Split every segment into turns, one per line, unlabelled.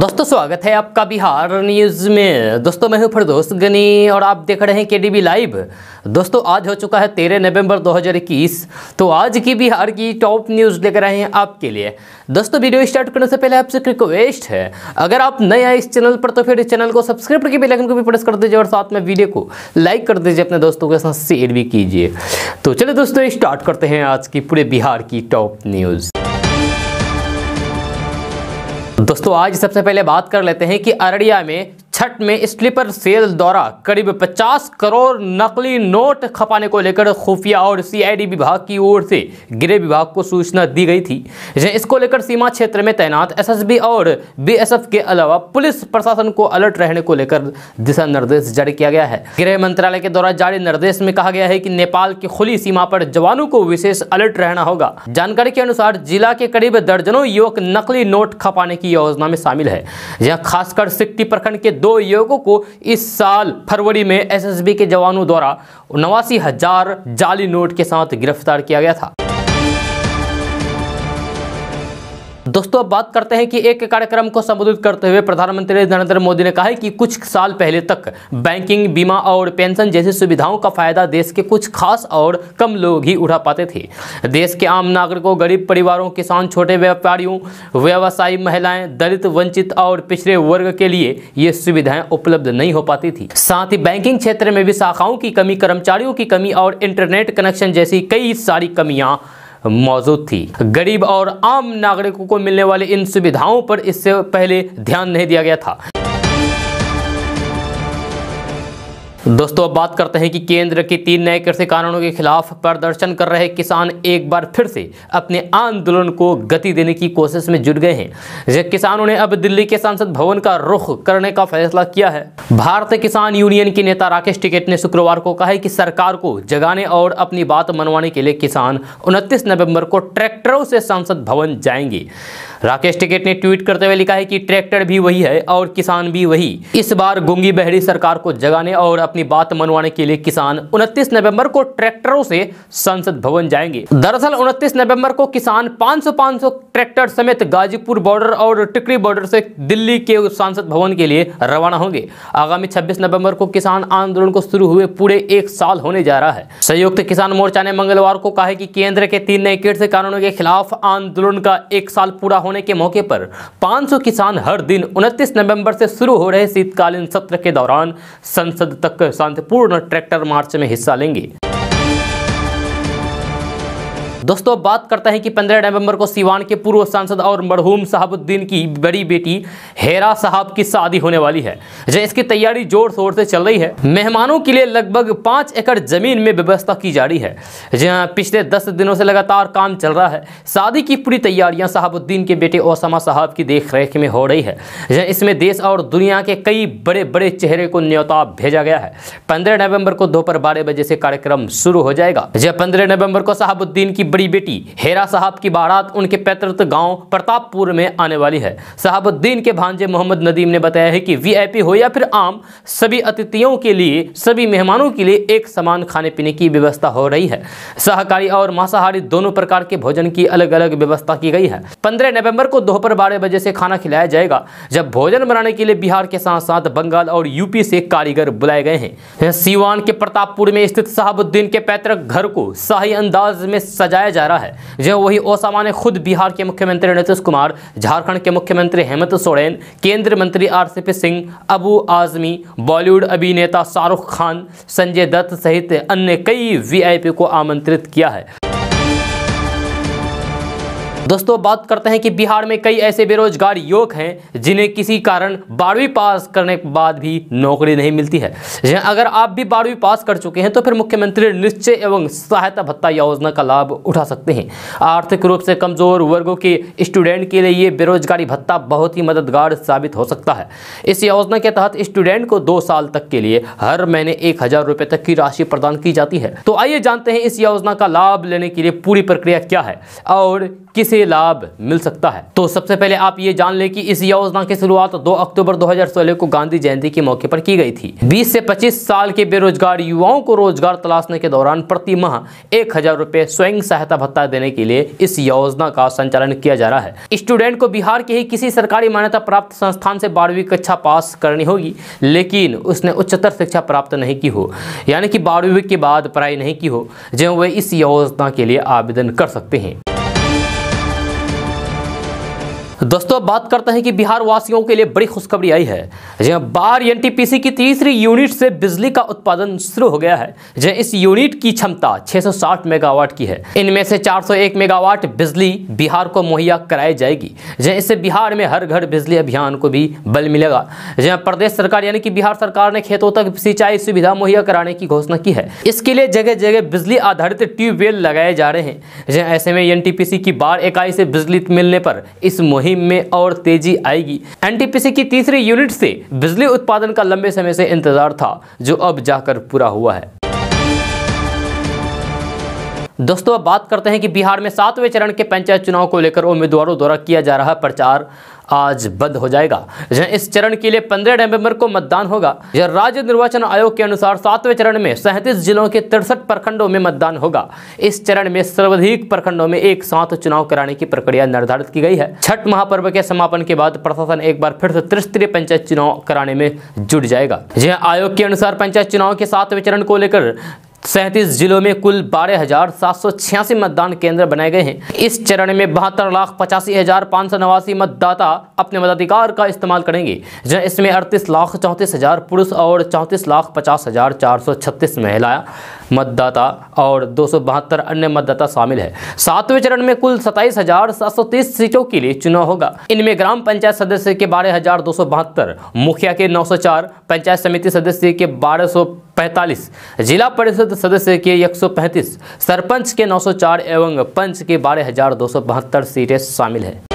दोस्तों स्वागत है आपका बिहार न्यूज़ में दोस्तों मैं हूं फरदोस गनी और आप देख रहे हैं केडीबी लाइव दोस्तों आज हो चुका है तेरह नवंबर 2021 तो आज की बिहार की टॉप न्यूज़ लेकर आए हैं आपके लिए दोस्तों वीडियो स्टार्ट करने से पहले आपसे एक रिक्वेस्ट है अगर आप नए आए इस चैनल पर तो फिर इस चैनल को सब्सक्राइब करके बेलाइकन को भी प्रेस कर दीजिए और साथ में वीडियो को लाइक कर दीजिए अपने दोस्तों के साथ शेयर भी कीजिए तो चलिए दोस्तों स्टार्ट करते हैं आज की पूरे बिहार की टॉप न्यूज़ दोस्तों आज सबसे पहले बात कर लेते हैं कि अररिया में छठ में स्लीपर सेल द्वारा करीब 50 करोड़ नकली नोट खपाने को लेकर खुफिया और सीआईडी विभाग की ओर से गृह विभाग को सूचना दी गई थी इसको लेकर सीमा क्षेत्र में तैनात एसएसबी और बीएसएफ के अलावा पुलिस प्रशासन को अलर्ट रहने को लेकर दिशा निर्देश जारी किया गया है गृह मंत्रालय के द्वारा जारी निर्देश में कहा गया है की नेपाल की खुली सीमा पर जवानों को विशेष अलर्ट रहना होगा जानकारी के अनुसार जिला के करीब दर्जनों युवक नकली नोट खपाने की योजना में शामिल है यह खासकर सिक्टी प्रखंड के दो युवकों को इस साल फरवरी में एसएसबी के जवानों द्वारा नवासी हजार जाली नोट के साथ गिरफ्तार किया गया था दोस्तों अब बात करते हैं कि एक कार्यक्रम को संबोधित करते हुए प्रधानमंत्री नरेंद्र मोदी ने कहा है कि कुछ साल पहले तक बैंकिंग बीमा और पेंशन जैसी सुविधाओं का फायदा देश के कुछ खास और कम लोग ही उठा पाते थे देश के आम नागरिकों गरीब परिवारों किसान छोटे व्यापारियों व्यवसायी महिलाएं दलित वंचित और पिछड़े वर्ग के लिए ये सुविधाएं उपलब्ध नहीं हो पाती थी साथ ही बैंकिंग क्षेत्र में भी शाखाओं की कमी कर्मचारियों की कमी और इंटरनेट कनेक्शन जैसी कई सारी कमियाँ मौजूद थी गरीब और आम नागरिकों को मिलने वाली इन सुविधाओं पर इससे पहले ध्यान नहीं दिया गया था दोस्तों अब बात करते हैं कि केंद्र के तीन नए कृषि कानूनों के खिलाफ प्रदर्शन कर रहे किसान एक बार फिर से अपने आंदोलन को गति देने की कोशिश में जुट गए हैं किसानों ने अब दिल्ली के संसद भवन का रुख करने का फैसला किया है भारतीय किसान यूनियन के नेता राकेश टिकेट ने शुक्रवार को कहा है कि सरकार को जगाने और अपनी बात मनवाने के लिए किसान उनतीस नवम्बर को ट्रैक्टरों से संसद भवन जाएंगे राकेश टिकेट ने ट्वीट करते हुए लिखा है कि ट्रैक्टर भी वही है और किसान भी वही इस बार गुंगी बहरी सरकार को जगाने और अपनी बात मनवाने के लिए किसान 29 नवंबर को ट्रैक्टरों से संसद भवन जाएंगे दरअसल 29 नवंबर को किसान 500 500 ट्रैक्टर समेत गाजीपुर बॉर्डर और टिकरी बॉर्डर से दिल्ली के सांसद भवन के लिए रवाना होंगे आगामी छब्बीस नवम्बर को किसान आंदोलन को शुरू हुए पूरे एक साल होने जा रहा है संयुक्त किसान मोर्चा ने मंगलवार को कहा की केंद्र के तीन नए कृषि कानूनों के खिलाफ आंदोलन का एक साल पूरा होने होने के मौके पर 500 किसान हर दिन 29 नवंबर से शुरू हो रहे शीतकालीन सत्र के दौरान संसद तक शांतिपूर्ण ट्रैक्टर मार्च में हिस्सा लेंगे दोस्तों बात करते हैं कि 15 नवंबर को सीवान के पूर्व सांसद और मरहूम साहबुद्दीन की बड़ी बेटी हेरा साहब की शादी होने वाली है इसकी तैयारी जोर शोर से चल रही है मेहमानों के लिए लगभग पांच एकड़ जमीन में व्यवस्था की जा रही है जहाँ पिछले दस दिनों से लगातार काम चल रहा है शादी की पूरी तैयारियां साहबुद्दीन के बेटे ओसामा साहब की देख में हो रही है जहाँ इसमें देश और दुनिया के कई बड़े बड़े चेहरे को न्योता भेजा गया है पंद्रह नवम्बर को दोपहर बारह बजे से कार्यक्रम शुरू हो जाएगा जब पंद्रह नवम्बर को साहबुद्दीन की बड़ी बेटी हेरा साहब की बारात उनके पैतृत गांव प्रतापपुर में आने वाली है साहबुद्दीन के भांजे मोहम्मद नदीम ने बताया है कि वीआईपी हो या फिर आम सभी अतिथियों के लिए सभी मेहमानों के लिए एक समान खाने पीने की व्यवस्था हो रही है शाकाहारी और मांसाहारी दोनों प्रकार के भोजन की अलग अलग व्यवस्था की गई है पंद्रह नवम्बर को दोपहर बारह बजे से खाना खिलाया जाएगा जब भोजन बनाने के लिए बिहार के साथ साथ बंगाल और यूपी से कारीगर बुलाए गए हैं सीवान के प्रतापपुर में स्थित साहबुद्दीन के पैतृक घर को शाही अंदाज में सजाया बताया जा रहा है जो वही ओसामा ने खुद बिहार के मुख्यमंत्री नीतीश कुमार झारखंड के मुख्यमंत्री हेमंत सोरेन केंद्रीय मंत्री आर सिंह अबू आजमी बॉलीवुड अभिनेता शाहरुख खान संजय दत्त सहित अन्य कई वीआईपी को आमंत्रित किया है दोस्तों बात करते हैं कि बिहार में कई ऐसे बेरोजगार युवक हैं जिन्हें किसी कारण बारहवीं पास करने के बाद भी नौकरी नहीं मिलती है अगर आप भी बारहवीं पास कर चुके हैं तो फिर मुख्यमंत्री निश्चय एवं सहायता भत्ता योजना का लाभ उठा सकते हैं आर्थिक रूप से कमजोर वर्गों के स्टूडेंट के लिए ये बेरोजगारी भत्ता बहुत ही मददगार साबित हो सकता है इस योजना के तहत स्टूडेंट को दो साल तक के लिए हर महीने एक हजार रुपये तक की राशि प्रदान की जाती है तो आइए जानते हैं इस योजना का लाभ लेने के लिए पूरी प्रक्रिया क्या है और किसे लाभ मिल सकता है तो सबसे पहले आप ये जान लें कि इस योजना की शुरुआत 2 अक्टूबर 2016 को गांधी जयंती के मौके पर की गई थी 20 से 25 साल के बेरोजगार युवाओं को रोजगार तलाशने के दौरान प्रति माह एक हजार रुपए स्वयं सहायता भत्ता देने के लिए इस योजना का संचालन किया जा रहा है स्टूडेंट को बिहार के ही किसी सरकारी मान्यता प्राप्त संस्थान से बारहवीं कक्षा पास करनी होगी लेकिन उसने उच्चतर शिक्षा प्राप्त नहीं की हो यानी कि बारहवीं के बाद पढ़ाई नहीं की हो जो वे इस योजना के लिए आवेदन कर सकते हैं दोस्तों बात करते हैं कि बिहार वासियों के लिए बड़ी खुशखबरी आई है जहां बार एनटीपीसी की तीसरी यूनिट से बिजली का उत्पादन शुरू हो गया है जहां इस यूनिट की क्षमता 660 मेगावाट की है इनमें से 401 मेगावाट बिजली बिहार को मुहैया कराई जाएगी जहां इससे बिहार में हर घर बिजली अभियान को भी बल मिलेगा जहाँ प्रदेश सरकार यानी कि बिहार सरकार ने खेतों तक सिंचाई सुविधा मुहैया कराने की घोषणा की है इसके लिए जगह जगह बिजली आधारित ट्यूबवेल लगाए जा रहे हैं जहाँ ऐसे में एन की बार इकाई से बिजली मिलने पर इस मुहिम मुहिम में और तेजी आएगी एनटीपीसी की तीसरी यूनिट से बिजली उत्पादन का लंबे समय से इंतजार था जो अब जाकर पूरा हुआ है दोस्तों अब बात करते हैं कि बिहार में सातवें चरण के पंचायत चुनाव को लेकर उम्मीदवारों द्वारा किया जा रहा प्रचार आज बंद हो जाएगा जहां इस चरण के लिए 15 नवंबर को मतदान होगा यह राज्य निर्वाचन आयोग के अनुसार सातवें चरण में सैंतीस जिलों के तिरसठ प्रखंडों में मतदान होगा इस चरण में सर्वाधिक प्रखंडों में एक साथ चुनाव कराने की प्रक्रिया निर्धारित की गई है छठ महापर्व के समापन के बाद प्रशासन एक बार फिर से त्रिस्तरीय पंचायत चुनाव कराने में जुट जाएगा जहाँ आयोग के अनुसार पंचायत चुनाव के सातवें चरण को लेकर सैंतीस जिलों में कुल बारह हजार सात सौ छियासी मतदान केंद्र बनाए गए हैं इस चरण में बहत्तर लाख पचासी हजार पाँच सौ नवासी मतदाता अपने मताधिकार का इस्तेमाल करेंगे जहां इसमें अड़तीस लाख चौंतीस हजार पुरुष और चौंतीस लाख पचास हजार चार सौ छत्तीस महिला मतदाता और दो सौ बहत्तर अन्य मतदाता शामिल है सातवें चरण में कुल सताईस हजार सात सौ तीस सीटों के लिए चुनाव होगा इनमें ग्राम पंचायत सदस्य के बारह हजार दो सौ बहत्तर मुखिया के नौ सौ चार पंचायत समिति सदस्य के बारह सौ पैंतालीस जिला परिषद सदस्य के पैंतीस सरपंच के 904 एवं पंच के बारह सीटें शामिल हैं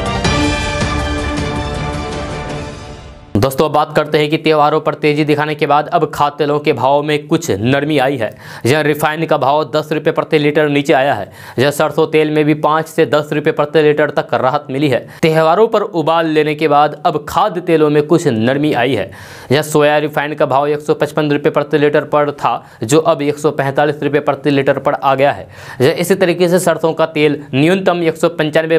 दोस्तों अब बात करते हैं कि त्योहारों पर तेजी दिखाने के बाद अब खाद तेलों के भाव में कुछ नरमी आई है जहां रिफाइन का भाव दस रुपये प्रति लीटर नीचे आया है जहां सरसों तेल में भी पाँच से दस रुपये प्रति लीटर तक राहत मिली है त्योहारों पर उबाल लेने के बाद अब खाद्य तेलों में कुछ नरमी आई है जहाँ सोया रिफाइन का भाव एक सौ प्रति लीटर पर था जो अब एक सौ प्रति लीटर पर आ गया है जहाँ इसी तरीके से सरसों का तेल न्यूनतम एक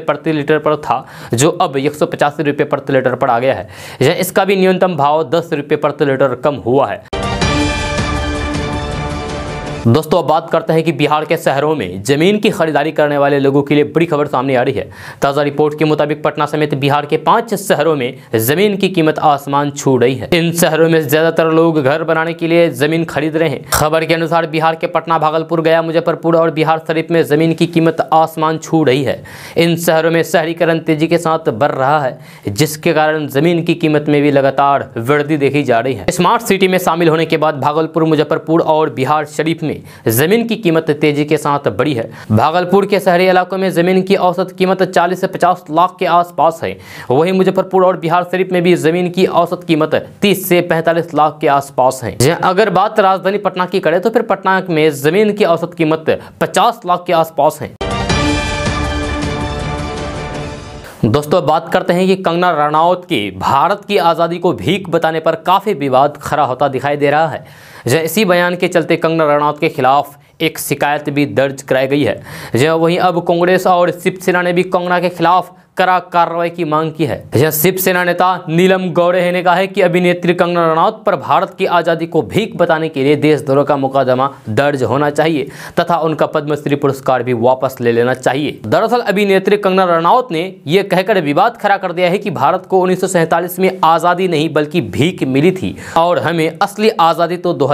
प्रति लीटर पर था जो अब एक सौ प्रति लीटर पर आ गया है जहाँ इसका भी न्यूनतम भाव दस रुपये प्रति तो लीटर कम हुआ है दोस्तों अब बात करते हैं कि बिहार के शहरों में जमीन की खरीदारी करने वाले लोगों के लिए बड़ी खबर सामने आ रही है ताज़ा रिपोर्ट के मुताबिक पटना समेत बिहार के पांच शहरों में जमीन की कीमत आसमान छू रही है इन शहरों में ज्यादातर लोग घर बनाने के लिए जमीन खरीद रहे हैं खबर के अनुसार बिहार के पटना भागलपुर गया मुजफ्फरपुर और बिहार शरीफ में जमीन की कीमत आसमान छू रही है इन शहरों में शहरीकरण तेजी के साथ बढ़ रहा है जिसके कारण जमीन की कीमत में भी लगातार वृद्धि देखी जा रही है स्मार्ट सिटी में शामिल होने के बाद भागलपुर मुजफ्फरपुर और बिहार शरीफ में में जमीन की कीमत तेजी के साथ बढ़ी है भागलपुर के शहरी इलाकों में जमीन की औसत कीमत चालीस से पचास लाख के आसपास है वहीं मुजफ्फरपुर और बिहार शरीफ में भी जमीन की औसत कीमत तीस से पैंतालीस लाख के आसपास है हाँ, अगर बात राजधानी पटना की करें तो फिर पटना में जमीन की औसत कीमत पचास लाख के आसपास है दोस्तों बात करते हैं कि कंगना रणावत की भारत की आज़ादी को भीख बताने पर काफ़ी विवाद खड़ा होता दिखाई दे रहा है इसी बयान के चलते कंगना रणावत के खिलाफ एक शिकायत भी दर्ज कराई गई है जो वहीं अब कांग्रेस और शिवसेना ने भी कंगना के खिलाफ कड़ा कार्रवाई की मांग की है यह शिवसेना नेता नीलम गौड़े ने कहा है कि अभिनेत्री कंगना रनौत पर भारत की आजादी को भीख बताने के लिए देशद्रोह का मुकदमा दर्ज होना चाहिए तथा उनका पद्मश्री पुरस्कार भी वापस ले लेना चाहिए दरअसल अभिनेत्री कंगना रनौत ने यह कहकर विवाद खड़ा कर दिया है की भारत को उन्नीस में आजादी नहीं बल्कि भीख मिली थी और हमें असली आजादी तो दो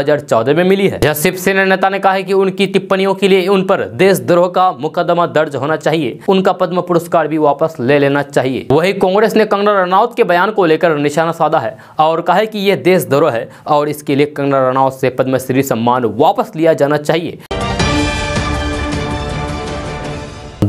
में मिली है यह शिवसेना नेता ने कहा है की उनकी टिप्पणियों के लिए उन पर देशद्रोह का मुकदमा दर्ज होना चाहिए उनका पद्म पुरस्कार भी वापस ले निर्णय लेना चाहिए वही कांग्रेस ने कंगना रनौत के बयान को लेकर निशाना साधा है और कहा है कि यह देश देशद्रोह है और इसके लिए कंगना रनौत से पद्मश्री सम्मान वापस लिया जाना चाहिए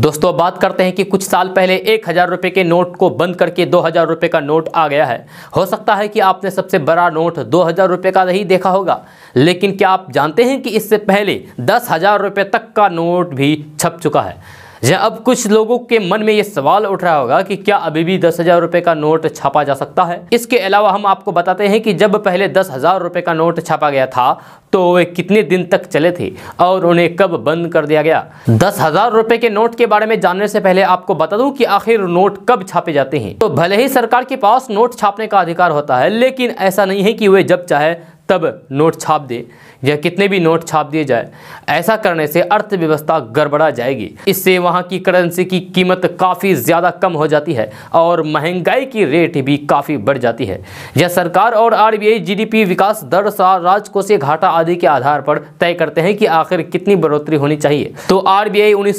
दोस्तों बात करते हैं कि कुछ साल पहले एक हज़ार रुपये के नोट को बंद करके दो हज़ार रुपये का नोट आ गया है हो सकता है कि आपने सबसे बड़ा नोट दो हज़ार रुपये का नहीं देखा होगा लेकिन क्या आप जानते हैं कि इससे पहले दस हज़ार रुपये तक का नोट भी छप चुका है जहाँ अब कुछ लोगों के मन में ये सवाल उठ रहा होगा कि क्या अभी भी दस हजार रुपये का नोट छापा जा सकता है इसके अलावा हम आपको बताते हैं कि जब पहले दस हजार रुपये का नोट छापा गया था तो वे कितने दिन तक चले थे और उन्हें कब बंद कर दिया गया दस हजार रुपये के नोट के बारे में जानने से पहले आपको बता दूं कि आखिर नोट कब छापे जाते हैं तो भले ही सरकार के पास नोट छापने का अधिकार होता है लेकिन ऐसा नहीं है कि वे जब चाहे तब नोट छाप दे या कितने भी नोट छाप दिए जाए ऐसा करने से अर्थव्यवस्था गड़बड़ा जाएगी इससे वहाँ की करेंसी की कीमत काफ़ी ज़्यादा कम हो जाती है और महंगाई की रेट भी काफ़ी बढ़ जाती है यह सरकार और आर जीडीपी विकास दर राजकोषीय घाटा आदि के आधार पर तय करते हैं कि आखिर कितनी बढ़ोतरी होनी चाहिए तो आर बी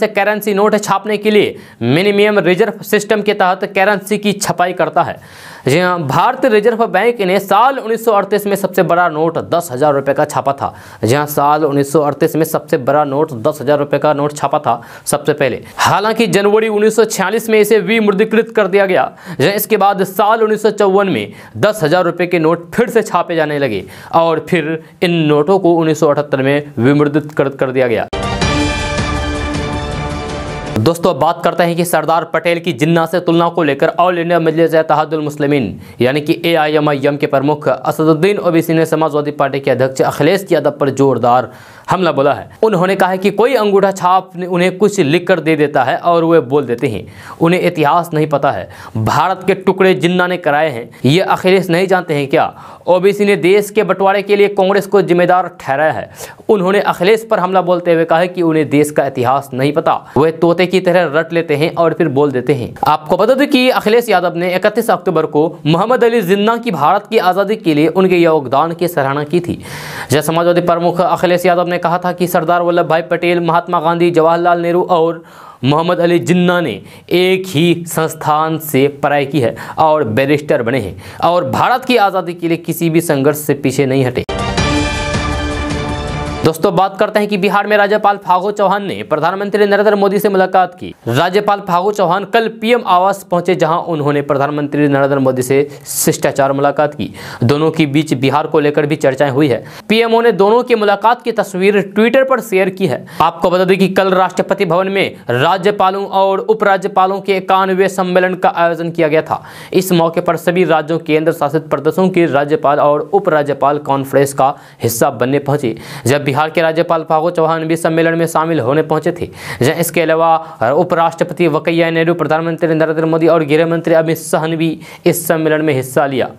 से करेंसी नोट छापने के लिए मिनिमियम रिजर्व सिस्टम के तहत करेंसी की छपाई करता है हाँ, भारतीय रिजर्व बैंक ने साल उन्नीस में सबसे बड़ा नोट दस हजार रुपए का का छापा था जहां साल 1938 में सबसे बड़ा नोट दस हजार रुपये का नोट छापा था सबसे पहले हालांकि जनवरी 1946 में इसे विमुद्रीकृत कर दिया गया जहां इसके बाद साल उन्नीस में दस हजार रुपये के नोट फिर से छापे जाने लगे और फिर इन नोटों को उन्नीस में विमुद्रित कर दिया गया दोस्तों अब बात करते हैं कि सरदार पटेल की जिन्ना से तुलना को लेकर ऑल इंडिया मजलिस मुस्लिमीन यानी कि ए आई एम आई एम के प्रमुख असदुद्दीन ओबीसी ने समाजवादी पार्टी के अध्यक्ष अखिलेश यादव पर जोरदार हमला बोला है उन्होंने कहा है कि कोई अंगूठा छाप उन्हें कुछ लिख कर दे देता है और वे बोल देते हैं उन्हें इतिहास नहीं पता है भारत के टुकड़े जिन्ना ने कराए हैं ये अखिलेश नहीं जानते हैं क्या ओबीसी ने देश के बंटवारे के लिए कांग्रेस को जिम्मेदार ठहराया है उन्होंने अखिलेश पर हमला बोलते हुए कहा कि उन्हें देश का इतिहास नहीं पता वे तोते की तरह रट लेते हैं और फिर बोल देते हैं आपको बता दें कि अखिलेश यादव ने इकतीस अक्टूबर को मोहम्मद अली जिन्ना की भारत की आज़ादी के लिए उनके योगदान की सराहना की थी जय समाजवादी प्रमुख अखिलेश यादव ने कहा था कि सरदार वल्लभ भाई पटेल महात्मा गांधी जवाहरलाल नेहरू और मोहम्मद अली जिन्ना ने एक ही संस्थान से पढ़ाई की है और बैरिस्टर बने हैं और भारत की आज़ादी के लिए किसी भी संघर्ष से पीछे नहीं हटे दोस्तों बात करते हैं कि बिहार में राज्यपाल फागू चौहान ने प्रधानमंत्री नरेंद्र मोदी से मुलाकात की राज्यपाल फागू चौहान कल पीएम आवास पहुंचे जहां उन्होंने प्रधानमंत्री नरेंद्र मोदी से शिष्टाचार मुलाकात की दोनों के बीच बिहार को लेकर भी चर्चाएं हुई है पीएमओ ने दोनों की मुलाकात की तस्वीर ट्विटर पर शेयर की है आपको बता दें कि कल राष्ट्रपति भवन में राज्यपालों और उपराज्यपालों के इक्यानवे सम्मेलन का आयोजन किया गया था इस मौके पर सभी राज्यों केंद्र शासित प्रदेशों के राज्यपाल और उपराज्यपाल कॉन्फ्रेंस का हिस्सा बनने पहुंचे जब बिहार के राज्यपाल फागू चौहान भी सम्मेलन में शामिल होने पहुंचे थे जहाँ इसके अलावा उपराष्ट्रपति वकैया नायडू प्रधानमंत्री नरेंद्र मोदी और गृह मंत्री अमित शाह ने भी इस सम्मेलन में हिस्सा लिया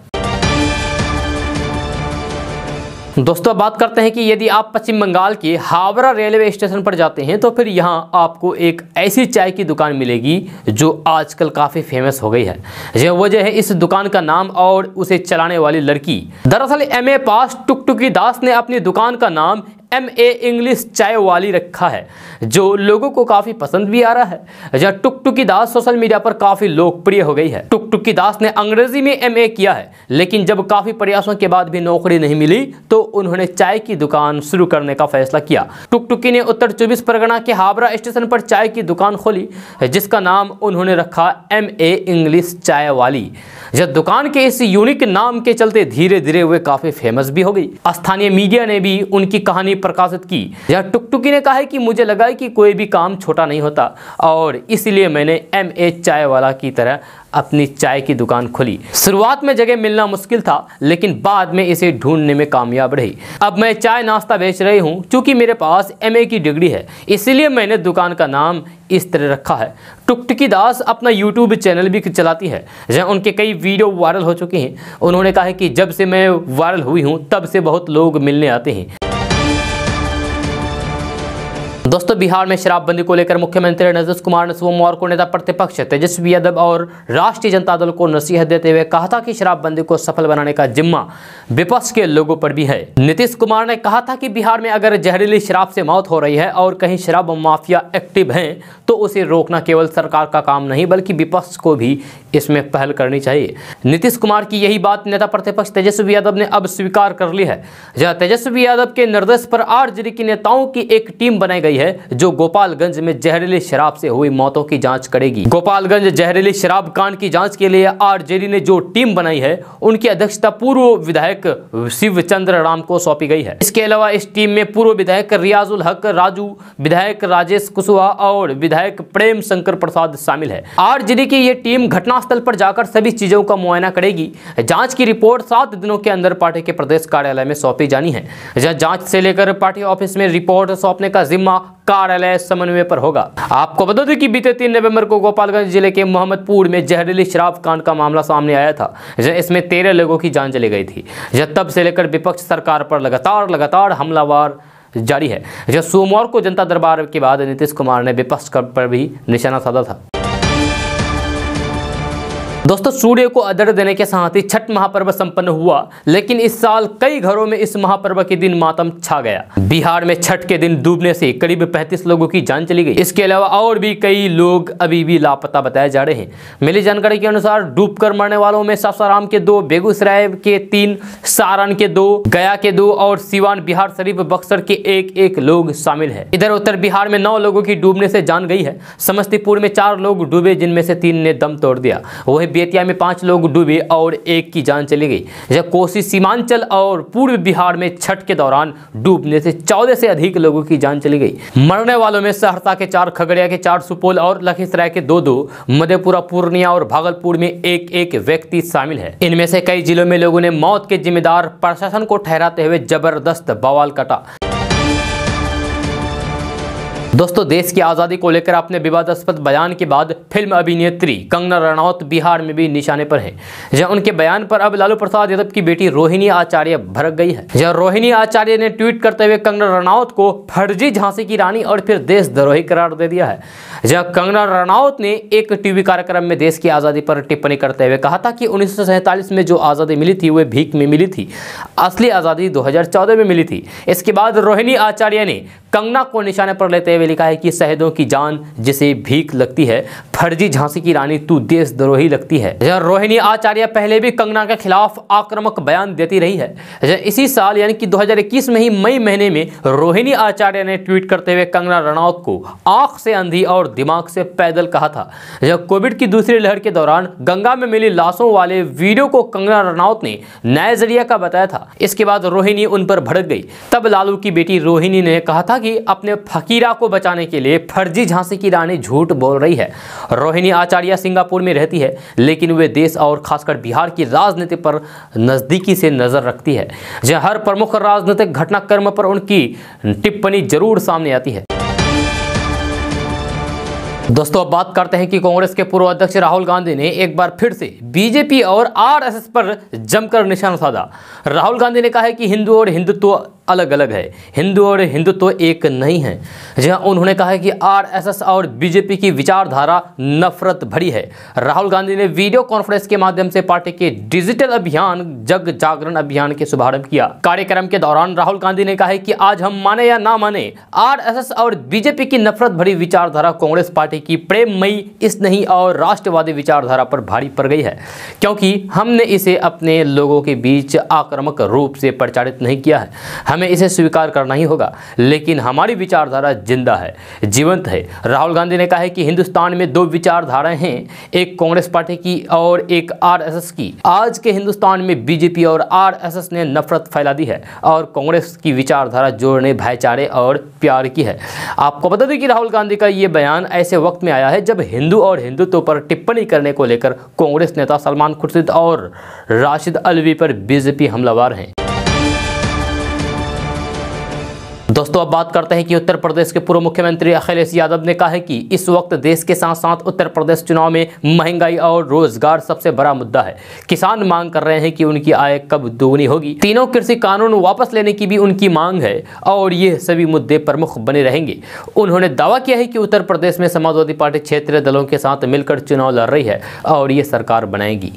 दोस्तों बात करते हैं कि यदि आप पश्चिम बंगाल के हावड़ा रेलवे स्टेशन पर जाते हैं तो फिर यहाँ आपको एक ऐसी चाय की दुकान मिलेगी जो आजकल काफ़ी फेमस हो गई है यह वजह है इस दुकान का नाम और उसे चलाने वाली लड़की दरअसल एमए पास टुकटुकी दास ने अपनी दुकान का नाम एम ए इंग्लिश चाय वाली रखा है जो लोगों को काफ़ी पसंद भी आ रहा है यह टुकटुकी दास सोशल मीडिया पर काफ़ी लोकप्रिय हो गई है टुकटुकी दास ने अंग्रेजी में एम ए किया है लेकिन जब काफ़ी प्रयासों के बाद भी नौकरी नहीं मिली तो उन्होंने चाय की दुकान शुरू करने का फैसला किया टुकटुकी ने उत्तर चौबीस परगना के हावरा स्टेशन पर चाय की दुकान खोली जिसका नाम उन्होंने रखा एम ए इंग्लिश चाय वाली यह दुकान के इस यूनिक नाम के चलते धीरे धीरे वे काफ़ी फेमस भी हो गई स्थानीय मीडिया ने भी उनकी कहानी प्रकाशित की यह टुकटुकी ने कहा है कि मुझे लगा है कि कोई भी काम छोटा नहीं होता और इसलिए मैंने एम ए चाय वाला की तरह अपनी चाय की दुकान खोली शुरुआत में जगह मिलना मुश्किल था लेकिन बाद में इसे ढूंढने में कामयाब रही अब मैं चाय नाश्ता बेच रही हूँ क्योंकि मेरे पास एम की डिग्री है इसलिए मैंने दुकान का नाम इस तरह रखा है टुकटुकी दास अपना यूट्यूब चैनल भी चलाती है जहाँ उनके कई वीडियो वायरल हो चुके हैं उन्होंने कहा है कि जब से मैं वायरल हुई हूँ तब से बहुत लोग मिलने आते हैं दोस्तों बिहार में शराबबंदी को लेकर मुख्यमंत्री नीतीश कुमार ने सोमवार को नेता प्रतिपक्ष तेजस्वी यादव और राष्ट्रीय जनता दल को नसीहत देते हुए कहा था कि शराबबंदी को सफल बनाने का जिम्मा विपक्ष के लोगों पर भी है नीतीश कुमार ने कहा था कि बिहार में अगर जहरीली शराब से मौत हो रही है और कहीं शराब माफिया एक्टिव है तो उसे रोकना केवल सरकार का काम नहीं बल्कि विपक्ष को भी इसमें पहल करनी चाहिए नीतीश कुमार की यही बात नेता प्रतिपक्ष तेजस्वी यादव ने अब स्वीकार कर ली है जहाँ तेजस्वी यादव के निर्देश पर आर की नेताओं की एक टीम बनाई गई गई है जो गोपालगंज में जहरीली शराब से हुई मौतों की जांच करेगी गोपालगंज जहरीली शराब कांड की जांच के लिए आरजेडी ने जो टीम बनाई है उनकी अध्यक्षता पूर्व विधायक चंद्र राम को सौंपी गई है इसके अलावा इस टीम में पूर्व विधायक रियाजुल हक राजू विधायक राजेश कुशवाहा और विधायक प्रेम शंकर प्रसाद शामिल है आरजेडी की ये टीम घटनास्थल पर जाकर सभी चीजों का मुआयना करेगी जांच की रिपोर्ट सात दिनों के अंदर पार्टी के प्रदेश कार्यालय में सौंपी जानी है जांच से लेकर पार्टी ऑफिस में रिपोर्ट सौंपने का जिम्मा कार्यालय समन्वय पर होगा आपको बता दें कि बीते तीन नवंबर को गोपालगंज जिले के मोहम्मदपुर में जहरीली शराब कांड का मामला सामने आया था इसमें तेरह लोगों की जान चली गई थी जब तब से लेकर विपक्ष सरकार पर लगातार लगातार हमलावार जारी है जब सोमवार को जनता दरबार के बाद नीतीश कुमार ने विपक्ष पर भी निशाना साधा था दोस्तों सूर्य को अदर देने के साथ ही छठ महापर्व संपन्न हुआ लेकिन इस साल कई घरों में इस महापर्व के दिन मातम छा गया बिहार में छठ के दिन डूबने से करीब 35 लोगों की जान चली गई इसके अलावा और भी कई लोग अभी भी लापता बताए जा रहे हैं मिली जानकारी के अनुसार डूब कर मरने वालों में सासाराम के दो बेगूसराय के तीन सारण के दो गया के दो और सिवान बिहार शरीफ बक्सर के एक एक लोग शामिल है इधर उत्तर बिहार में नौ लोगों की डूबने से जान गई है समस्तीपुर में चार लोग डूबे जिनमें से तीन ने दम तोड़ दिया वही बेतिया में पांच लोग डूबे और एक की जान चली गई जब कोसी सीमांचल और पूर्व बिहार में छठ के दौरान डूबने से चौदह से अधिक लोगों की जान चली गई मरने वालों में सहरसा के चार खगड़िया के चार सुपौल और लखीसराय के दो दो मधेपुरा पूर्णिया और भागलपुर में एक एक व्यक्ति शामिल है इनमें से कई जिलों में लोगों ने मौत के जिम्मेदार प्रशासन को ठहराते हुए जबरदस्त बवाल कटा दोस्तों देश की आज़ादी को लेकर अपने विवादास्पद बयान के बाद फिल्म अभिनेत्री कंगना रनौत बिहार में भी निशाने पर हैं जहां उनके बयान पर अब लालू प्रसाद यादव की बेटी रोहिणी आचार्य भड़क गई है जहां रोहिणी आचार्य ने ट्वीट करते हुए कंगना रनौत को फर्जी झांसी की रानी और फिर देश द्रोही करार दे दिया है जहाँ कंगना रनौत ने एक टीवी कार्यक्रम में देश की आज़ादी पर टिप्पणी करते हुए कहा था कि उन्नीस में जो आज़ादी मिली थी वह भीख में मिली थी असली आज़ादी दो में मिली थी इसके बाद रोहिणी आचार्य ने कंगना को निशाने पर लेते हुए में लिखा है कि शहदों की जान जिसे भीख लगती है फर्जी झांसी की रानी तू देश द्रोही लगती है रोहिणी आचार्य पहले भी कंगना के खिलाफ आक्रामक बयान देती रही है इसी साल यानी कि 2021 में ही मई महीने में रोहिणी आचार्य ने ट्वीट करते हुए कंगना रनौत को आंख से अंधी और दिमाग से पैदल कहा था जब कोविड की दूसरी लहर के दौरान गंगा में मिली लाशों वाले वीडियो को कंगना रनौत ने नए जरिया का बताया था इसके बाद रोहिणी उन पर भड़क गई तब लालू की बेटी रोहिणी ने कहा था कि अपने फकीरा को बचाने के लिए फर्जी झांसी की रानी झूठ बोल रही है रोहिणी आचार्य सिंगापुर में रहती है लेकिन वे देश और खासकर बिहार की राजनीति पर नज़दीकी से नज़र रखती है जहां हर प्रमुख राजनीतिक घटनाक्रम पर उनकी टिप्पणी जरूर सामने आती है दोस्तों अब बात करते हैं कि कांग्रेस के पूर्व अध्यक्ष राहुल गांधी ने एक बार फिर से बीजेपी और आरएसएस पर जमकर निशाना साधा राहुल गांधी ने कहा है कि हिंदू और हिंदुत्व अलग अलग है हिंदू और हिंदुत्व तो एक नहीं है जहां उन्होंने कहा कि आरएसएस और बीजेपी की विचारधारा नफरत भरी है राहुल गांधी ने वीडियो कॉन्फ्रेंस के माध्यम से पार्टी के डिजिटल अभियान जग जागरण अभियान के शुभारंभ किया कार्यक्रम के दौरान राहुल गांधी ने कहा कि आज हम माने या ना माने एस और बीजेपी की नफरत भरी विचारधारा कांग्रेस पार्टी की इस नहीं और राष्ट्रवादी विचारधारा पर भारी पड़ गई है क्योंकि हमने इसे अपने लोगों के बीच आक्रामक रूप से प्रचारित नहीं किया है हमें इसे स्वीकार करना ही होगा लेकिन हमारी विचारधारा जिंदा है जीवंत है राहुल गांधी ने कहा है कि हिंदुस्तान में दो विचारधाराएं हैं एक कांग्रेस पार्टी की और एक आरएसएस की आज के हिंदुस्तान में बीजेपी और आरएसएस ने नफरत फैला दी है और कांग्रेस की विचारधारा जोड़ने भाईचारे और प्यार की है आपको बता दें कि राहुल गांधी का ये बयान ऐसे वक्त में आया है जब हिंदू और हिंदुत्व पर टिप्पणी करने को लेकर कांग्रेस नेता सलमान खुर्शीद और राशिद अलवी पर बीजेपी हमलावर हैं दोस्तों अब बात करते हैं कि उत्तर प्रदेश के पूर्व मुख्यमंत्री अखिलेश यादव ने कहा है कि इस वक्त देश के साथ साथ उत्तर प्रदेश चुनाव में महंगाई और रोजगार सबसे बड़ा मुद्दा है किसान मांग कर रहे हैं कि उनकी आय कब दोगुनी होगी तीनों कृषि कानून वापस लेने की भी उनकी मांग है और ये सभी मुद्दे प्रमुख बने रहेंगे उन्होंने दावा किया है कि उत्तर प्रदेश में समाजवादी पार्टी क्षेत्रीय दलों के साथ मिलकर चुनाव लड़ रही है और ये सरकार बनाएगी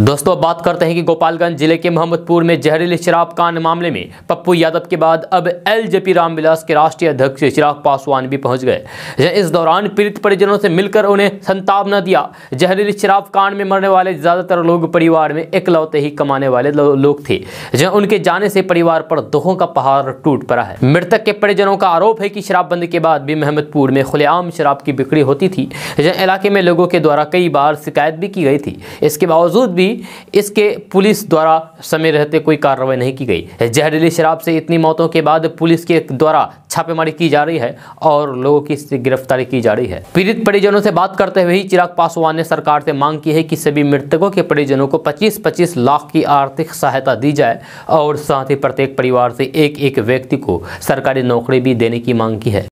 दोस्तों अब बात करते हैं कि गोपालगंज जिले के मोहम्मदपुर में जहरीली शराब कांड मामले में पप्पू यादव के बाद अब एलजेपी रामविलास के राष्ट्रीय अध्यक्ष चिराग पासवान भी पहुंच गए इस दौरान पीड़ित परिजनों से मिलकर उन्हें संताप न दिया जहरीली शराब कांड में मरने वाले ज्यादातर लोग परिवार में इकलौते ही कमाने वाले लो, लोग थे जहाँ उनके जाने से परिवार पर दोहों का पहाड़ टूट पड़ा है मृतक के परिजनों का आरोप है कि शराबबंदी के बाद भी मोहम्मदपुर में खुलेआम शराब की बिक्री होती थी जहाँ इलाके में लोगों के द्वारा कई बार शिकायत भी की गई थी इसके बावजूद भी भी इसके पुलिस द्वारा समय रहते कोई कार्रवाई नहीं की गई जहरीली शराब से इतनी मौतों के बाद पुलिस के द्वारा छापेमारी की जा रही है और लोगों की गिरफ्तारी की जा रही है पीड़ित परिजनों से बात करते हुए ही चिराग पासवान ने सरकार से मांग की है कि सभी मृतकों के परिजनों को 25-25 लाख की आर्थिक सहायता दी जाए और साथ ही प्रत्येक परिवार से एक एक व्यक्ति को सरकारी नौकरी भी देने की मांग की है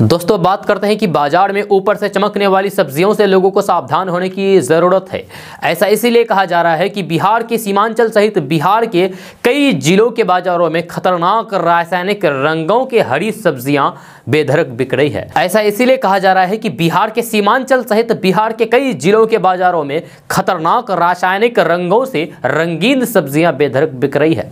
दोस्तों बात करते हैं कि बाजार में ऊपर से चमकने वाली सब्जियों से लोगों को सावधान होने की ज़रूरत है ऐसा इसीलिए कहा जा रहा है कि बिहार के सीमांचल सहित बिहार के कई जिलों के बाजारों में खतरनाक रासायनिक रंगों के हरी सब्जियां बेधरक बिक रही है ऐसा इसीलिए कहा जा रहा है कि बिहार के सीमांचल सहित बिहार के कई जिलों के बाजारों में खतरनाक रासायनिक रंगों से रंगीन सब्जियां बेधरक बिक रही है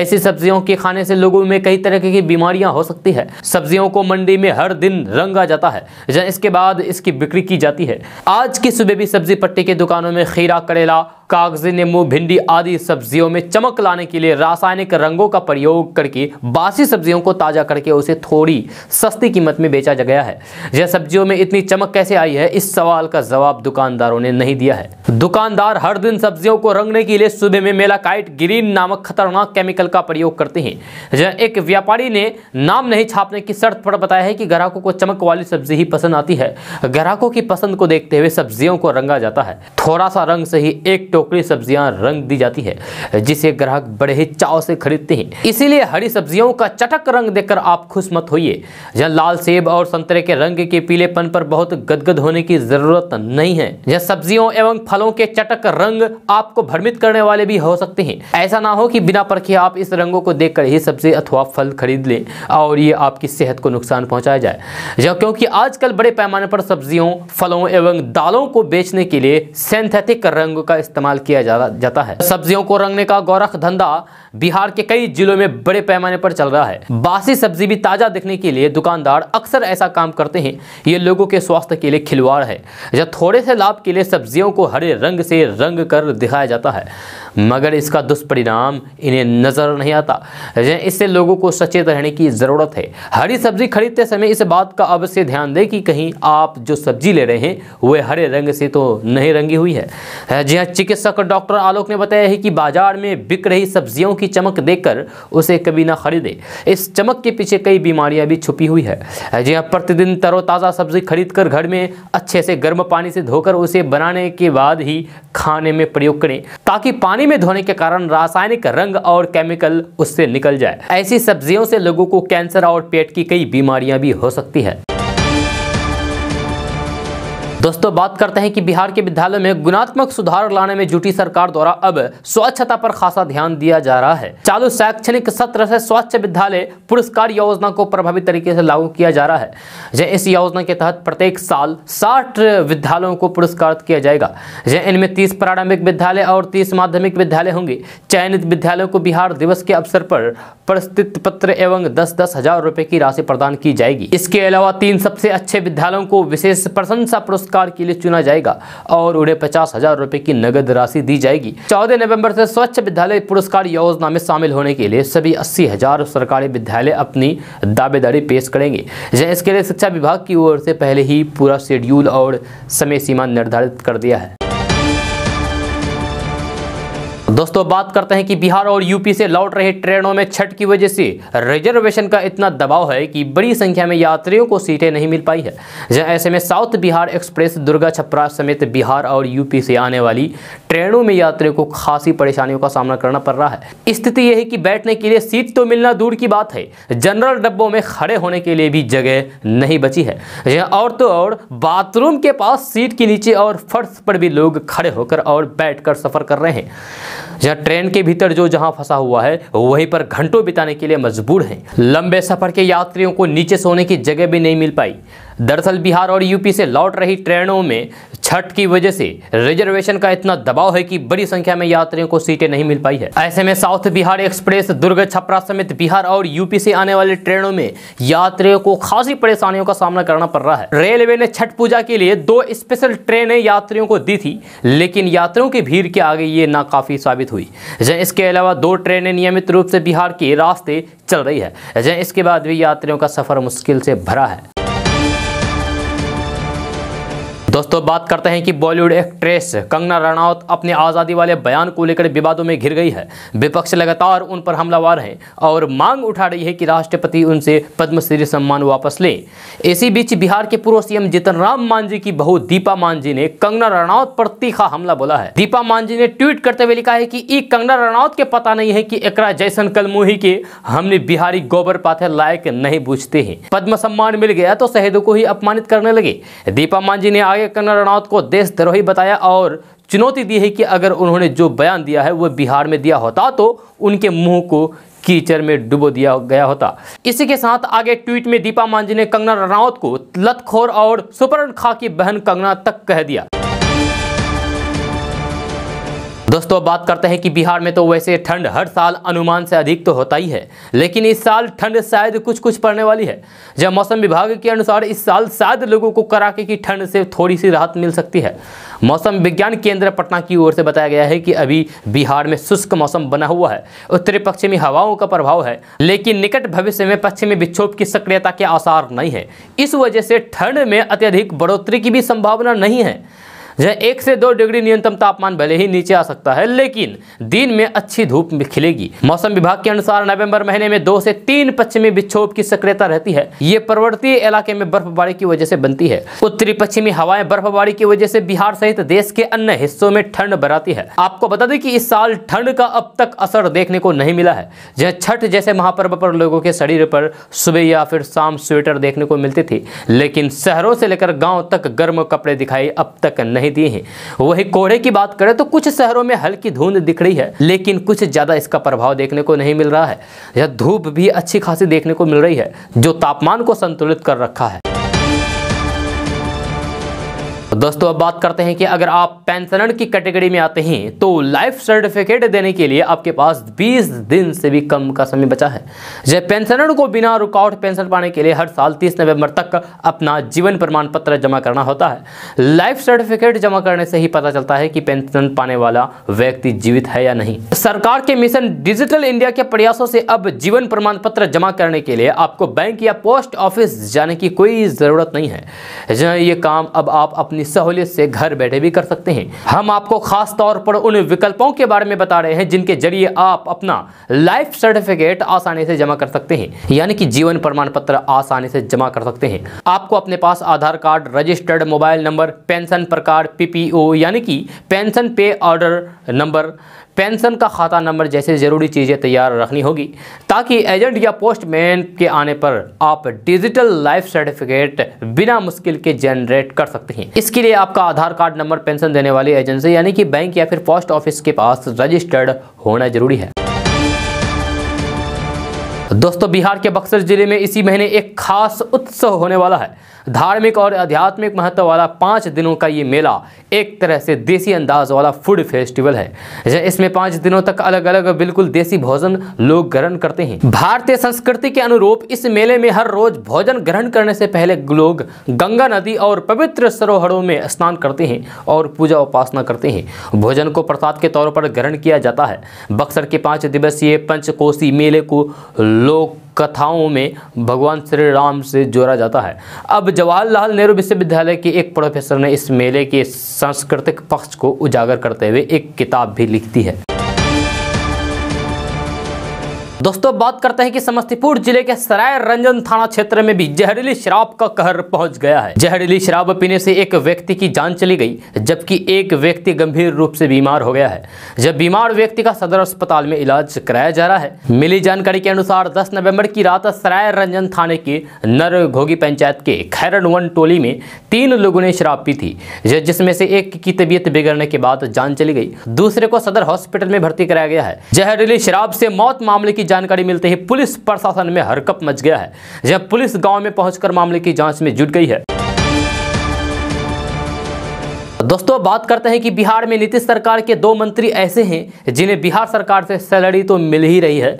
ऐसी सब्जियों के खाने से लोगों में कई तरह की बीमारियां हो सकती है सब्जियों को मंडी मंडी में हर दिन रंगा जाता है इसके बाद इसकी बिक्री की जाती है आज की सुबह भी सब्जी पट्टी की दुकानों में खीरा करेला कागजी नींबू भिंडी आदि सब्जियों में चमक लाने के लिए रासायनिक रंगों का प्रयोग करके बासी सब्जियों को ताज़ा करके उसे थोड़ी सस्ती कीमत में बेचा गया है यह सब्जियों में इतनी चमक कैसे आई है इस सवाल का जवाब दुकानदारों ने नहीं दिया है दुकानदार हर दिन सब्जियों को रंगने के लिए सुबह में मेलाकाइट ग्रीन नामक खतरनाक केमिकल का प्रयोग करते हैं यह एक व्यापारी ने नाम नहीं छापने की शर्त पर बताया है कि ग्राहकों को चमक वाली सब्जी ही पसंद आती है ग्राहकों की पसंद को देखते हुए सब्जियों को रंगा जाता है थोड़ा सा रंग से ही एक टो टोकरी सब्जियां रंग दी जाती है जिसे ग्राहक बड़े ही चाव से खरीदते हैं इसीलिए हरी सब्जियों का चटक रंग देखकर आप खुश मत होइए जहाँ लाल सेब और संतरे के रंग के पीलेपन पर बहुत गदगद होने की जरूरत नहीं है यह सब्जियों एवं फलों के चटक रंग आपको भ्रमित करने वाले भी हो सकते हैं ऐसा ना हो कि बिना परखे आप इस रंगों को देखकर ही सब्जी अथवा फल खरीद लें और ये आपकी सेहत को नुकसान पहुंचाया जाए या क्योंकि आजकल बड़े पैमाने पर सब्जियों फलों एवं दालों को बेचने के लिए सिंथेटिक रंग का इस्तेमाल इस्तेमाल किया जाता है सब्जियों को रंगने का गोरख धंधा बिहार के कई जिलों में बड़े पैमाने पर चल रहा है बासी सब्जी भी ताज़ा दिखने के लिए दुकानदार अक्सर ऐसा काम करते हैं ये लोगों के स्वास्थ्य के लिए खिलवाड़ है जब थोड़े से लाभ के लिए सब्जियों को हरे रंग से रंग कर दिखाया जाता है मगर इसका दुष्परिणाम इन्हें नज़र नहीं आता इससे लोगों को सचेत रहने की ज़रूरत है हरी सब्जी खरीदते समय इस बात का अवश्य ध्यान दें कि कहीं आप जो सब्जी ले रहे हैं वह हरे रंग से तो नहीं रंगी हुई है जी हाँ चिकित्सक डॉक्टर आलोक ने बताया है कि बाजार में बिक रही सब्जियों की चमक देखकर उसे कभी ना खरीदे इस चमक के पीछे कई बीमारियां भी छुपी हुई है जी हाँ प्रतिदिन तरोताज़ा सब्जी खरीद कर घर में अच्छे से गर्म पानी से धोकर उसे बनाने के बाद ही खाने में प्रयोग करें ताकि पानी पानी में धोने के कारण रासायनिक रंग और केमिकल उससे निकल जाए ऐसी सब्जियों से लोगों को कैंसर और पेट की कई बीमारियां भी हो सकती है दोस्तों बात करते हैं कि बिहार के विद्यालय में गुणात्मक सुधार लाने में जुटी सरकार द्वारा अब स्वच्छता पर खासा ध्यान दिया जा रहा है चालू शैक्षणिक सत्र से स्वच्छ विद्यालय पुरस्कार योजना को प्रभावी तरीके से लागू किया जा रहा है जय इस योजना के तहत प्रत्येक साल साठ विद्यालयों को पुरस्कृत किया जाएगा जय इनमें तीस प्रारंभिक विद्यालय और तीस माध्यमिक विद्यालय होंगे चयनित विद्यालयों को बिहार दिवस के अवसर पर प्रस्तुत पत्र एवं दस दस हजार रुपए की राशि प्रदान की जाएगी इसके अलावा तीन सबसे अच्छे विद्यालयों को विशेष प्रशंसा पुरस्कार पुरस्कार के लिए चुना जाएगा और उन्हें पचास हजार रुपए की नगद राशि दी जाएगी चौदह नवम्बर से स्वच्छ विद्यालय पुरस्कार योजना में शामिल होने के लिए सभी अस्सी हजार सरकारी विद्यालय अपनी दावेदारी पेश करेंगे इसके लिए शिक्षा विभाग की ओर से पहले ही पूरा शेड्यूल और समय सीमा निर्धारित कर दिया है दोस्तों बात करते हैं कि बिहार और यूपी से लौट रहे ट्रेनों में छठ की वजह से रिजर्वेशन का इतना दबाव है कि बड़ी संख्या में यात्रियों को सीटें नहीं मिल पाई है जहां ऐसे में साउथ बिहार एक्सप्रेस दुर्गा छपरा समेत बिहार और यूपी से आने वाली ट्रेनों में यात्रियों को खासी परेशानियों का सामना करना पड़ रहा है स्थिति यह है कि बैठने के लिए सीट तो मिलना दूर की बात है जनरल डब्बों में खड़े होने के लिए भी जगह नहीं बची है यहाँ और तो और बाथरूम के पास सीट के नीचे और फर्श पर भी लोग खड़े होकर और बैठ सफर कर रहे हैं जहाँ ट्रेन के भीतर जो जहाँ फंसा हुआ है वहीं पर घंटों बिताने के लिए मजबूर हैं लंबे सफर के यात्रियों को नीचे सोने की जगह भी नहीं मिल पाई दरअसल बिहार और यूपी से लौट रही ट्रेनों में छठ की वजह से रिजर्वेशन का इतना दबाव है कि बड़ी संख्या में यात्रियों को सीटें नहीं मिल पाई है ऐसे में साउथ बिहार एक्सप्रेस दुर्ग छपरा समेत बिहार और यूपी से आने वाली ट्रेनों में यात्रियों को खासी परेशानियों का सामना करना पड़ रहा है रेलवे ने छठ पूजा के लिए दो स्पेशल ट्रेनें यात्रियों को दी थी लेकिन यात्रियों की भीड़ के आगे ये नाकाफी साबित हुई इसके अलावा दो ट्रेनें नियमित रूप से बिहार के रास्ते चल रही है इसके बाद भी यात्रियों का सफर मुश्किल से भरा है दोस्तों बात करते हैं कि बॉलीवुड एक्ट्रेस कंगना रनौत अपने आज़ादी वाले बयान को लेकर विवादों में घिर गई है विपक्ष लगातार उन पर हमलावार हैं और मांग उठा रही है कि राष्ट्रपति उनसे पद्मश्री सम्मान वापस लें इसी बीच बिहार के पूर्व सीएम जीतन राम मांझी की बहू दीपा मांझी ने कंगना रनौत पर तीखा हमला बोला है दीपा मांझी ने ट्वीट करते हुए लिखा है कि ई कंगना रनौत के पता नहीं है कि एकरा जैसन कलमोही के हमने बिहारी गोबर पाथे लायक नहीं बूझते हैं पद्म सम्मान मिल गया तो शहीदों को ही अपमानित करने लगे दीपा मांझी ने आगे कंगना रनौत को देशद्रोही बताया और चुनौती दी है कि अगर उन्होंने जो बयान दिया है वो बिहार में दिया होता तो उनके मुंह को कीचड़ में डुबो दिया गया होता इसी के साथ आगे ट्वीट में दीपा मांझी ने कंगना रनौत को लतखोर और सुपर्ण खा की बहन कंगना तक कह दिया दोस्तों अब बात करते हैं कि बिहार में तो वैसे ठंड हर साल अनुमान से अधिक तो होता ही है लेकिन इस साल ठंड शायद कुछ कुछ पड़ने वाली है जब मौसम विभाग के अनुसार इस साल शायद लोगों को कराके की ठंड से थोड़ी सी राहत मिल सकती है मौसम विज्ञान केंद्र पटना की ओर से बताया गया है कि अभी बिहार में शुष्क मौसम बना हुआ है उत्तरी पश्चिमी हवाओं का प्रभाव है लेकिन निकट भविष्य में पश्चिमी विक्षोभ की सक्रियता के आसार नहीं है इस वजह से ठंड में अत्यधिक बढ़ोतरी की भी संभावना नहीं है जहाँ एक से दो डिग्री न्यूनतम तापमान भले ही नीचे आ सकता है लेकिन दिन में अच्छी धूप खिलेगी मौसम विभाग के अनुसार नवंबर महीने में दो से तीन पश्चिमी विक्षोभ की सक्रियता रहती है ये पर्वतीय इलाके में बर्फबारी की वजह से बनती है उत्तरी पश्चिमी हवाएं बर्फबारी की वजह से बिहार सहित देश के अन्य हिस्सों में ठंड बढ़ाती है आपको बता दें कि इस साल ठंड का अब तक असर देखने को नहीं मिला है जहाँ छठ जैसे महापर्व पर लोगों के शरीर पर सुबह या फिर शाम स्वेटर देखने को मिलती थी लेकिन शहरों से लेकर गाँव तक गर्म कपड़े दिखाई अब तक नहीं दिखाई दिए हैं वही कोहरे की बात करें तो कुछ शहरों में हल्की धुंध दिख रही है लेकिन कुछ ज़्यादा इसका प्रभाव देखने को नहीं मिल रहा है यह धूप भी अच्छी खासी देखने को मिल रही है जो तापमान को संतुलित कर रखा है दोस्तों अब बात करते हैं कि अगर आप पेंशनर की कैटेगरी में आते हैं तो लाइफ सर्टिफिकेट देने के लिए आपके पास 20 दिन से भी कम का समय बचा है जब पेंशनर को बिना रुकावट पेंशन पाने के लिए हर साल 30 नवंबर तक अपना जीवन प्रमाण पत्र जमा करना होता है लाइफ सर्टिफिकेट जमा करने से ही पता चलता है कि पेंशन पाने वाला व्यक्ति जीवित है या नहीं सरकार के मिशन डिजिटल इंडिया के प्रयासों से अब जीवन प्रमाण पत्र जमा करने के लिए आपको बैंक या पोस्ट ऑफिस जाने की कोई ज़रूरत नहीं है ये काम अब आप अपनी सहूलियत से घर बैठे भी कर सकते हैं हम आपको खास तौर पर उन विकल्पों के बारे में बता रहे हैं जिनके जरिए आप अपना लाइफ सर्टिफिकेट आसानी से जमा कर सकते हैं यानी कि जीवन प्रमाण पत्र आसानी से जमा कर सकते हैं आपको अपने पास Aadhaar card registered mobile number pension प्रकार पीपीओ यानी कि पेंशन पे ऑर्डर नंबर पेंशन का खाता नंबर जैसे ज़रूरी चीज़ें तैयार रखनी होगी ताकि एजेंट या पोस्टमैन के आने पर आप डिजिटल लाइफ सर्टिफिकेट बिना मुश्किल के जनरेट कर सकते हैं इसके लिए आपका आधार कार्ड नंबर पेंशन देने वाली एजेंसी यानी कि बैंक या फिर पोस्ट ऑफिस के पास रजिस्टर्ड होना जरूरी है दोस्तों बिहार के बक्सर जिले में इसी महीने एक खास उत्सव होने वाला है धार्मिक और आध्यात्मिक महत्व वाला पाँच दिनों का ये मेला एक तरह से देसी अंदाज वाला फूड फेस्टिवल है इसमें पाँच दिनों तक अलग अलग बिल्कुल देसी भोजन लोग ग्रहण करते हैं भारतीय संस्कृति के अनुरूप इस मेले में हर रोज भोजन ग्रहण करने से पहले लोग गंगा नदी और पवित्र सरोहरों में स्नान करते हैं और पूजा उपासना करते हैं भोजन को प्रसाद के तौर पर ग्रहण किया जाता है बक्सर के पाँच दिवसीय पंचकोशी मेले को लोग कथाओं में भगवान श्री राम से जोड़ा जाता है अब जवाहरलाल नेहरू विश्वविद्यालय के एक प्रोफेसर ने इस मेले के सांस्कृतिक पक्ष को उजागर करते हुए एक किताब भी लिखती है दोस्तों बात करते हैं कि समस्तीपुर जिले के सराय रंजन थाना क्षेत्र में भी जहरीली शराब का कहर पहुंच गया है जहरीली शराब पीने से एक व्यक्ति की जान चली गई जबकि एक व्यक्ति गंभीर रूप से बीमार हो गया है जब बीमार व्यक्ति का सदर अस्पताल में इलाज कराया जा रहा है मिली जानकारी के अनुसार दस नवम्बर की रात सराय रंजन थाने के नरघोगी पंचायत के खैरन वन टोली में तीन लोगों ने शराब पी थी जिसमें से एक की तबीयत बिगड़ने के बाद जान चली गई दूसरे को सदर हॉस्पिटल में भर्ती कराया गया है जहरीली शराब से मौत मामले की जानकारी मिलते ही पुलिस प्रशासन में हरकप मच गया है जब पुलिस गांव में पहुंचकर मामले की जांच में जुट गई है दोस्तों बात करते हैं कि बिहार में नीतीश सरकार के दो मंत्री ऐसे हैं जिन्हें बिहार सरकार से सैलरी तो मिल ही रही है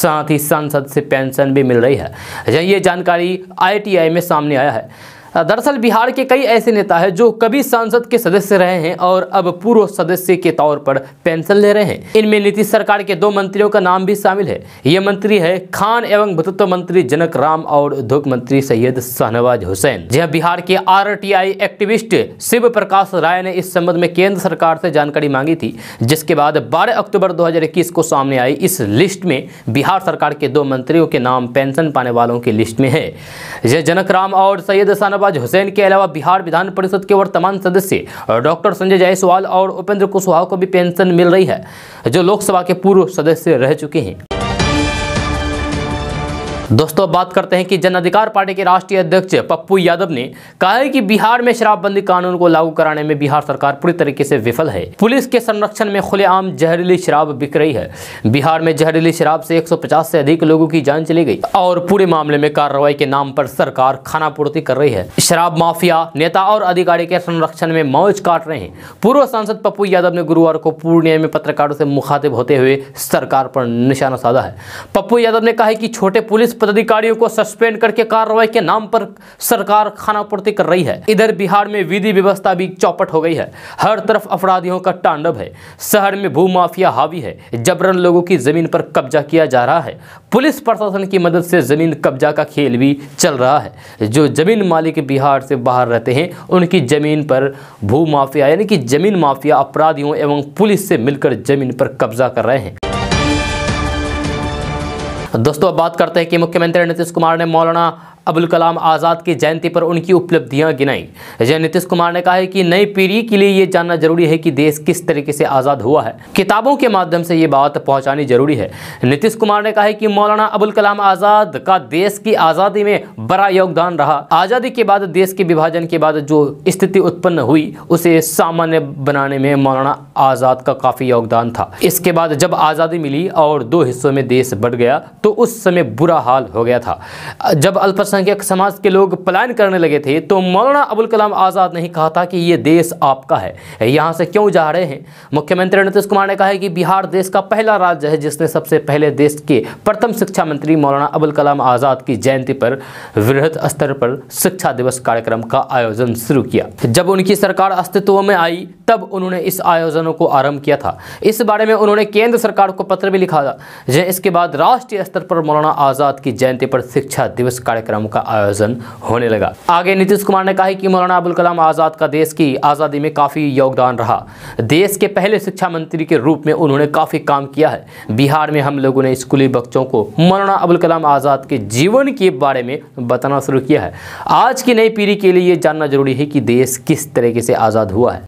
साथ ही सांसद से पेंशन भी मिल रही है ये जानकारी आईटीआई में सामने आया है दरअसल बिहार के कई ऐसे नेता हैं जो कभी सांसद के सदस्य रहे हैं और अब पूर्व सदस्य के तौर पर पेंशन ले रहे हैं इनमें नीतीश सरकार के दो मंत्रियों का नाम भी शामिल है ये मंत्री है खान एवं भूतत्व मंत्री जनक राम और उद्योग मंत्री सैयद शाहनवाज हुसैन जी हाँ, बिहार के आर एक्टिविस्ट शिव प्रकाश राय ने इस संबंध में केंद्र सरकार से जानकारी मांगी थी जिसके बाद बारह अक्टूबर दो को सामने आई इस लिस्ट में बिहार सरकार के दो मंत्रियों के नाम पेंशन पाने वालों की लिस्ट में है यह जनक राम और सैयद शाहनवाज शाहनवाज हुसैन के अलावा बिहार विधान परिषद के वर्तमान सदस्य डॉक्टर संजय जायसवाल और उपेंद्र कुशवाहा को भी पेंशन मिल रही है जो लोकसभा के पूर्व सदस्य रह चुके हैं दोस्तों बात करते हैं कि जन अधिकार पार्टी के राष्ट्रीय अध्यक्ष पप्पू यादव ने कहा है कि बिहार में शराबबंदी कानून को लागू कराने में बिहार सरकार पूरी तरीके से विफल है पुलिस के संरक्षण में खुलेआम जहरीली शराब बिक रही है बिहार में जहरीली शराब से 150 से अधिक लोगों की जान चली गई और पूरे मामले में कार्रवाई के नाम पर सरकार खाना पूर्ति कर रही है शराब माफिया नेता और अधिकारी के संरक्षण में मौज काट रहे हैं पूर्व सांसद पप्पू यादव ने गुरुवार को पूर्णिया में पत्रकारों से मुखातिब होते हुए सरकार पर निशाना साधा है पप्पू यादव ने कहा कि छोटे पुलिस पदाधिकारियों को सस्पेंड करके कार्रवाई के नाम पर सरकार खानापूर्ति कर रही है इधर बिहार में विधि व्यवस्था भी चौपट हो गई है हर तरफ अपराधियों का तांडव है शहर में भूमाफिया हावी है जबरन लोगों की जमीन पर कब्जा किया जा रहा है पुलिस प्रशासन की मदद से जमीन कब्जा का खेल भी चल रहा है जो जमीन मालिक बिहार से बाहर रहते हैं उनकी जमीन पर भूमाफिया यानी कि जमीन माफिया अपराधियों एवं पुलिस से मिलकर जमीन पर कब्जा कर रहे हैं दोस्तों अब बात करते हैं कि मुख्यमंत्री नीतीश कुमार ने मौलाना अबुल कलाम आज़ाद की जयंती पर उनकी उपलब्धियां गिनाई जय नीतीश कुमार ने कहा है कि नई पीढ़ी के लिए ये जानना जरूरी है कि देश किस तरीके से आज़ाद हुआ है किताबों के माध्यम से ये बात पहुंचानी जरूरी है नीतीश कुमार ने कहा है कि मौलाना अबुल कलाम आज़ाद का देश की आज़ादी में बड़ा योगदान रहा आज़ादी के बाद देश के विभाजन के बाद जो स्थिति उत्पन्न हुई उसे सामान्य बनाने में मौलाना आज़ाद का काफ़ी योगदान था इसके बाद जब आज़ादी मिली और दो हिस्सों में देश बढ़ गया तो उस समय बुरा हाल हो गया था जब अल्पसंख्यक अल्पसंख्यक समाज के लोग पलायन करने लगे थे तो मौलाना अबुल कलाम आज़ाद ने कहा था कि ये देश आपका है यहाँ से क्यों जा रहे हैं मुख्यमंत्री नीतीश कुमार ने कहा है कि बिहार देश का पहला राज्य है जिसने सबसे पहले देश के प्रथम शिक्षा मंत्री मौलाना अबुल कलाम आज़ाद की जयंती पर वृहद स्तर पर शिक्षा दिवस कार्यक्रम का आयोजन शुरू किया जब उनकी सरकार अस्तित्व में आई तब उन्होंने इस आयोजनों को आरम्भ किया था इस बारे में उन्होंने केंद्र सरकार को पत्र भी लिखा था इसके बाद राष्ट्रीय स्तर पर मौलाना आज़ाद की जयंती पर शिक्षा दिवस कार्यक्रम कार्यक्रम का आयोजन होने लगा आगे नीतीश कुमार ने कहा कि मौलाना अबुल कलाम आज़ाद का देश की आज़ादी में काफ़ी योगदान रहा देश के पहले शिक्षा मंत्री के रूप में उन्होंने काफ़ी काम किया है बिहार में हम लोगों ने स्कूली बच्चों को मौलाना अबुल कलाम आज़ाद के जीवन के बारे में बताना शुरू किया है आज की नई पीढ़ी के लिए ये जानना जरूरी है कि देश किस तरीके से आज़ाद हुआ है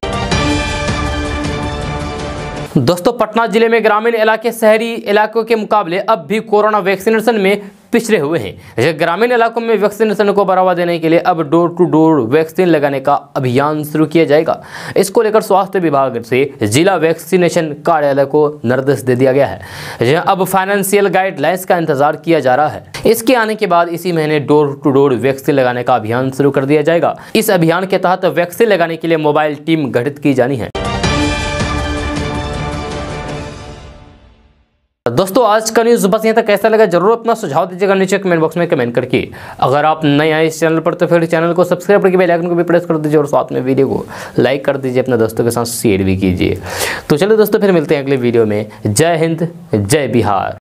दोस्तों पटना जिले में ग्रामीण इलाके शहरी इलाकों के मुकाबले अब भी कोरोना वैक्सीनेशन में पिछड़े हुए हैं जैसे ग्रामीण इलाकों में वैक्सीनेशन को बढ़ावा देने के लिए अब डोर टू डोर वैक्सीन लगाने का अभियान शुरू किया जाएगा इसको लेकर स्वास्थ्य विभाग से जिला वैक्सीनेशन कार्यालय को निर्देश दे दिया गया है अब फाइनेंशियल गाइडलाइंस का इंतजार किया जा रहा है इसके आने के बाद इसी महीने डोर टू डोर वैक्सीन लगाने का अभियान शुरू कर दिया जाएगा इस अभियान के तहत वैक्सीन लगाने के लिए मोबाइल टीम गठित की जानी है दोस्तों आज का न्यूज़ बस यहाँ तक कैसा लगा जरूर अपना सुझाव दीजिएगा नीचे कमेंट बॉक्स में कमेंट करके अगर आप नए आए इस चैनल पर तो फिर चैनल को सब्सक्राइब करके बेल आइकन को भी प्रेस कर दीजिए और साथ में वीडियो को लाइक कर दीजिए अपने दोस्तों के साथ शेयर भी कीजिए तो चलिए दोस्तों फिर मिलते हैं अगले वीडियो में जय हिंद जय बिहार